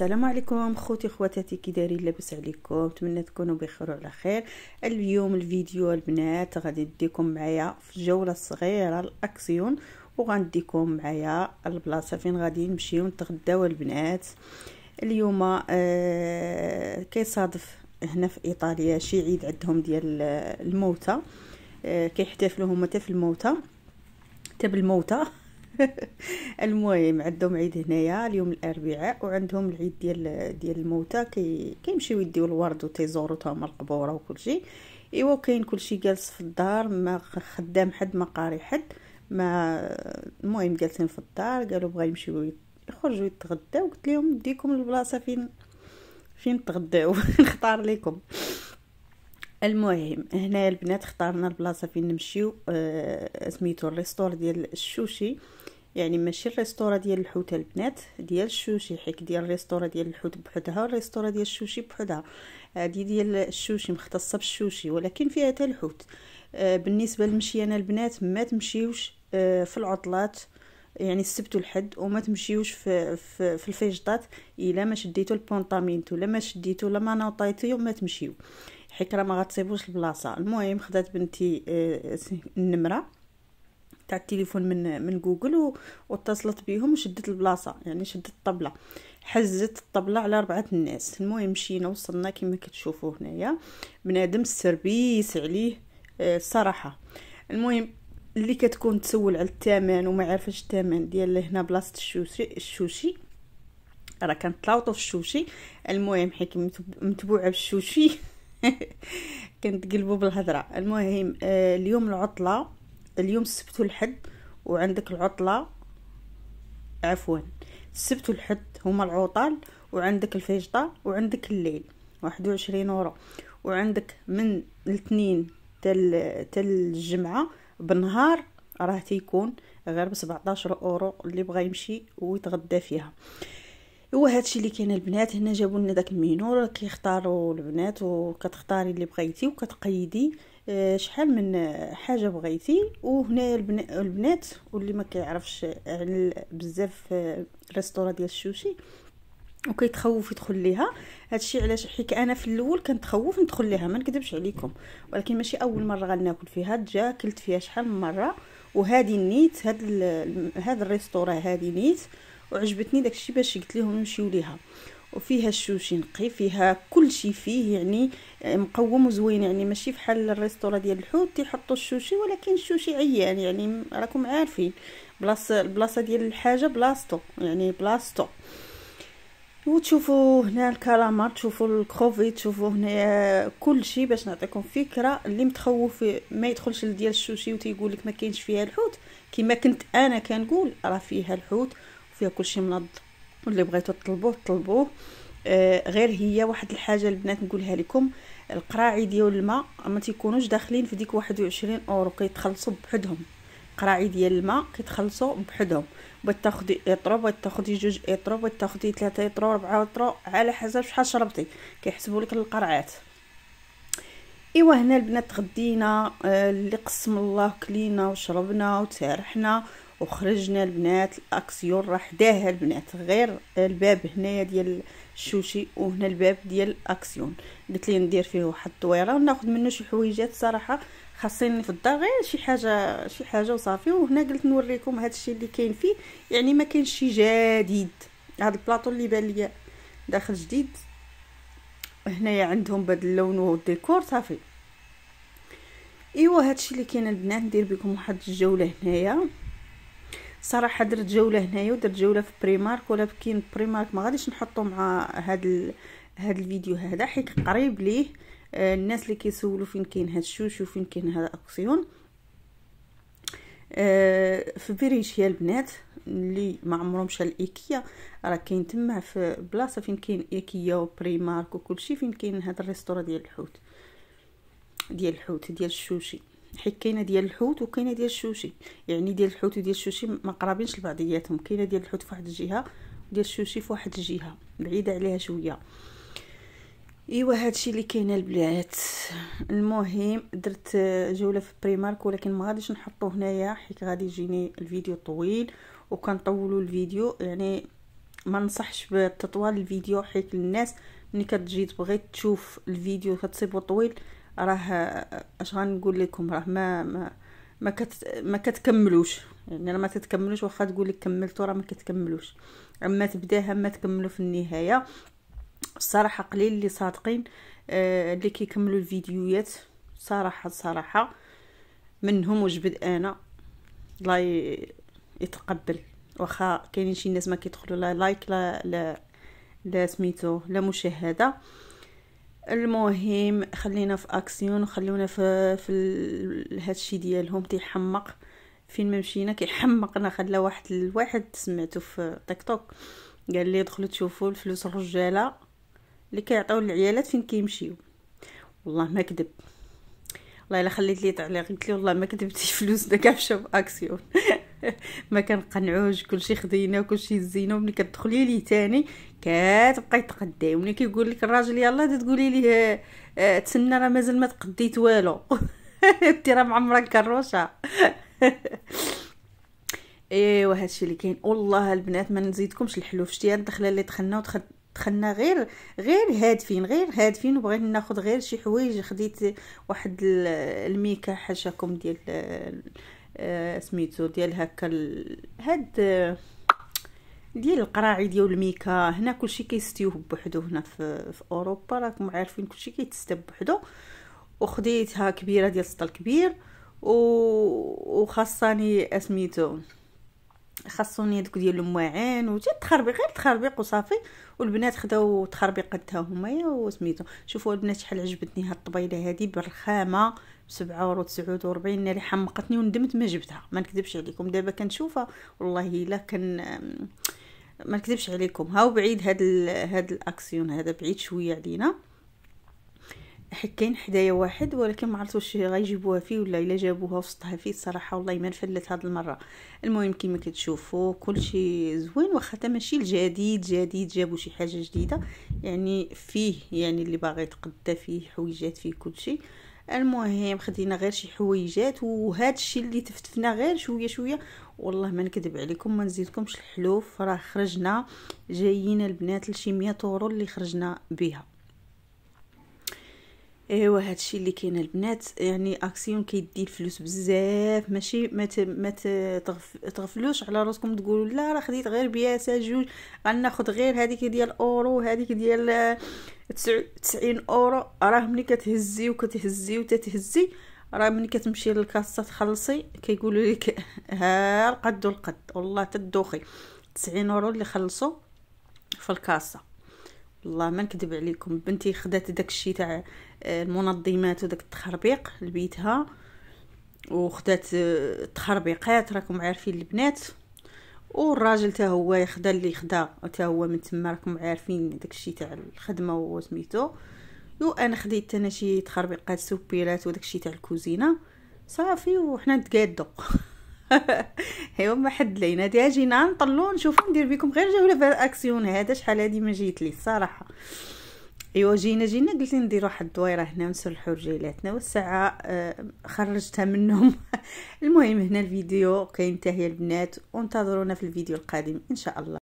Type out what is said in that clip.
السلام عليكم خوتي خواتاتي كي دايرين لاباس عليكم نتمنى تكونوا بخير وعلى خير اليوم الفيديو البنات غادي نديكم معايا في جوله صغيره الاكسيون وغنديكم معايا البلاصه فين غادي نمشيو نتغداو البنات اليوم آه كيصادف هنا في ايطاليا شي عيد عندهم ديال آه، الموتى آه كيحتفلوا هما حتى في الموتى حتى بالموتى المهم عندهم عيد هنايا اليوم الاربعاء وعندهم العيد ديال ديال الموتى كي كيمشيو يديو الورد وتيزوروا تاهما القبوره وكلشي ايوا كاين كلشي جالس في الدار ما خدام حد ما قاري حد ما المهم جالسين في الدار قالوا بغا يمشيو يخرجوا يتغداو قلت لهم نديكم البلاصه فين فين تغداو نختار لكم المهم هنايا البنات اختارنا البلاصه فين نمشيو آه سميتو الريستور ديال الشوشي يعني ماشي الريستورا ديال الحوت البنات ديال الشوشي حيت ديال الريستورا ديال الحوت بحدها الريستورا ديال الشوشي بحدها هذه ديال الشوشي مختصه بالشوشي ولكن فيها حتى الحوت آه، بالنسبه للمشيانه البنات ما تمشيوش آه، في العطلات يعني السبت والحد وما تمشيوش في في, في الفيجطات الا ما شديتو البونطامينتو لا ما شديتو لا ما نوطيتو ما تمشيو حيت راه ما غتصيبوش البلاصه المهم خدات بنتي النمره آه، تاع التليفون من من جوجل واتصلت بيهم وشدت البلاصه يعني شدت الطبله حزت الطبله على ربعه الناس المهم مشينا وصلنا كما كتشوفوا هنايا بنادم السربيس عليه الصراحه آه، المهم اللي كتكون تسول على الثمن وما عارفاش الثمن ديال هنا بلاصه الشوشي الشوشي راه كنتلاوطو في الشوشي المهم حيت متبوعه بالشوشي كنتقلبوا بالهضره المهم آه، اليوم العطله اليوم السبت والحد وعندك العطلة عفوا السبت والحد هما العطال وعندك الفيجطة وعندك الليل واحد وعشرين ورا وعندك من الاثنين تل تل الجمعة بالنهار راه تيكون غير ب 17 اورو اللي بغى يمشي ويتغدى فيها هو هادشي اللي كاين البنات هنا جابوا لنا داك المينو كيختاروا البنات وكتختاري اللي بغيتي وكتقيدي آه، شحال من حاجه بغيتي وهنايا البنات واللي ما كيعرفش عن بزاف الريستورا آه، ديال الشوشي وكيتخوف يدخل ليها هادشي علاش حيت انا في الاول كنتخوف ندخل ليها ما نكذبش عليكم ولكن ماشي اول مره غناكل فيها جا كلت فيها شحال من مره وهادي نيت هاد هاد الريستورا هادي نيت وعجبتني داكشي باش قلت لهم نمشيو ليها وفيها الشوشي نقي فيها كل شيء فيه يعني آه، مقوم وزوين يعني ماشي بحال الريستورا ديال الحوت تيحطوا الشوشي ولكن الشوشي عيان يعني, يعني راكم عارفين بلاصه البلاصه ديال الحاجه بلاصتو يعني بلاصتو وتشوفوا هنا الكالامار تشوفوا الكروفي تشوفوا هنا كل شيء باش نعطيكم فكره اللي متخوف ما يدخلش لديال الشوشي وتيقول لك ما كاينش فيها الحوت كما كنت انا كنقول راه فيها الحوت وفيها كل شيء منظم واللي بغيتو تطلبوه طلبوه آه، غير هي واحد الحاجه البنات نقولها لكم القراعي ديال الماء ما تيكونوش داخلين في ديك 21 اورو كيتخلصوا بحدهم قراعي ديال الماء كيتخلصوا بحدهم بتاخدي اطرو بتاخدي جوج اطرو بتاخدي ثلاثه اطرو اربعه اطرو على حسب شحال شربتي كيحسبوا لك القرعات ايوا هنا البنات غدينا آه، اللي قسم الله كلينا وشربنا وتسرحنا وخرجنا البنات الاكسيون راه حداها البنات غير الباب هنايا ديال الشوشي وهنا الباب ديال الاكسيون قلت لي ندير فيه واحد الطويره وناخذ منه شي حويجات صراحه خاصين في الدار غير شي حاجه شي حاجه وصافي وهنا قلت نوريكم هذا الشيء اللي كاين فيه يعني ما كاينش شي جديد هذا البلاطو اللي بان ليا داخل جديد هنايا عندهم بهذا اللون والديكور صافي ايوا هادشي اللي كاين البنات ندير بكم واحد الجوله هنايا صراحه درت جوله هنايا ودرت جوله في بريمارك ولا كاين بريمارك ما غاديش نحطو مع هاد ال... هاد الفيديو هذا حيت قريب ليه آه، الناس اللي كيسولوا فين كاين هاد الشوش وفين كاين هذا الاكسيون آه، في بريشيا البنات اللي ما عمرهم شال ايكيا راه كاين تما في بلاصه فين كاين ايكيا وبريمارك وكلشي فين كاين هاد الريستورا ديال الحوت ديال الحوت ديال الشوشي حيت كاينه ديال الحوت وكاينه ديال الشوشي يعني ديال الحوت وديال الشوشي ما قرابينش لبعضياتهم كاينه ديال الحوت فواحد الجهه وديال الشوشي فواحد الجهه بعيده عليها شويه ايوا هادشي اللي كاينه البنات المهم درت جوله في بريمارك ولكن ما غاديش نحطو هنايا حيت غادي يجيني الفيديو طويل وكنطولوا الفيديو يعني ما نصحش بتطوال الفيديو حيت الناس ملي كتجي تبغي تشوف الفيديو كتصيبو طويل راه اش غنقول لكم راه ما ما ما, كت ما كتكملوش يعني راه ما تتكملوش واخا تقول لك كملتو راه ما كتكملوش اما تبداها اما تكملو في النهايه الصراحه قليل اللي صادقين آه، اللي كيكملوا الفيديوهات صراحه صراحه منهم وجبد انا الله يتقبل واخا كاينين شي ناس ما كيدخلوا لا لايك لا لا لا سميتو لا مشاهده المهم خلينا في اكسيون وخلونا في في هادشي ديالهم تيحمق فين ما مشينا كيحمقنا خلا واحد الواحد سمعته في تيك توك قال لي دخلوا تشوفوا الفلوس الرجاله اللي كيعطيو للعيالات فين كيمشيو والله ما كذب والله الا خليت لي تعليق قلت لي والله ما كذبتي فلوسنا كاع في اكسيون ما كنقنعوش كلشي خدينا وكلشي زينه وملي كتدخلي ليه تاني كتبقاي تقدي وملي كيقول لك الراجل يلا تقولي ليه آه، تسنى راه مازال ما تقديت والو انت راه معمره كروشه ايوا هادشي اللي كاين والله البنات ما نزيدكمش الحلوف شتي الدخله اللي دخلنا ودخلت دخلنا غير غير هادفين غير هادفين وبغينا ناخذ غير شي حوايج خديت واحد الميكا حاشاكم ديال آه، سميتو ديال هكا هاد آه، ديال القراعي ديال الميكا هنا كلشي كيستيوه بوحدو هنا في, في اوروبا راكم عارفين كلشي كيتستى بوحدو وخديتها كبيره ديال السطل كبير و... وخاصني اسميتو خاصوني دوك ديال المواعين حتى التخربيق غير التخربيق وصافي والبنات خداو تخربيق قدها هما وسميتو شوفوا البنات شحال عجبتني هاد الطبيله هادي بالرخامه بسبعة ورا تسعود وربعين اللي حمقتني وندمت ما جبتها ما نكذبش عليكم دابا كنشوفها والله الا كان ما نكذبش عليكم هاو بعيد هاد هاد الاكسيون هذا بعيد شويه علينا كاين حدايا واحد ولكن ما عرفتش واش غيجيبوها فيه ولا الا جابوها وسطها فيه الصراحه والله ما نفلت هاد المره المهم كما كتشوفوا كلشي زوين واخا حتى ماشي الجديد جديد جابوا شي حاجه جديده يعني فيه يعني اللي باغي يتقدى فيه حويجات فيه كلشي المهم خدينا غير شي حويجات وهذا الشيء اللي تفتفنا غير شويه شويه والله ما نكذب عليكم ما نزيدكمش الحلوف راه خرجنا جايين البنات لشي 100 طورو اللي خرجنا بها ايوا هادشي اللي كاين البنات يعني اكسيون كيدي الفلوس بزاف ماشي ما ما تغفلوش على راسكم تقولوا لا راه خديت غير بياسه جوج غناخد غير هذيك ديال اورو هذيك ديال 90 اورو راه ملي كتهزي وكتهزي وتتهزي راه ملي كتمشي للكاسه تخلصي كيقولوا لك ها القد والقد والله تدوخي 90 اورو اللي خلصوا في الكاسه الله ما نكذب عليكم بنتي خدات داك الشيء تاع آه، المنظمات وداك التخربيق لبيتها وخدات آه، تخربيقات راكم عارفين البنات والراجل تا هو يخدا اللي خدا تا هو من تما راكم عارفين داك الشيء تاع الخدمه وسميتو يو انا خديت انا شي تخربيقات سوبيرات وداك الشيء تاع الكوزينه صافي وحنا نتقادو ايوا ما حد لينا ديال جينا نطلو نعم، نشوفو ندير بكم غير جوله في الاكسيون هذا شحال هادي ما جيت لي الصراحه ايوا جينا جينا قلت ندير واحد الدويره هنا نسلحو رجيلاتنا والساعه آه، خرجتها منهم المهم هنا الفيديو كينتهي البنات وانتظرونا في الفيديو القادم ان شاء الله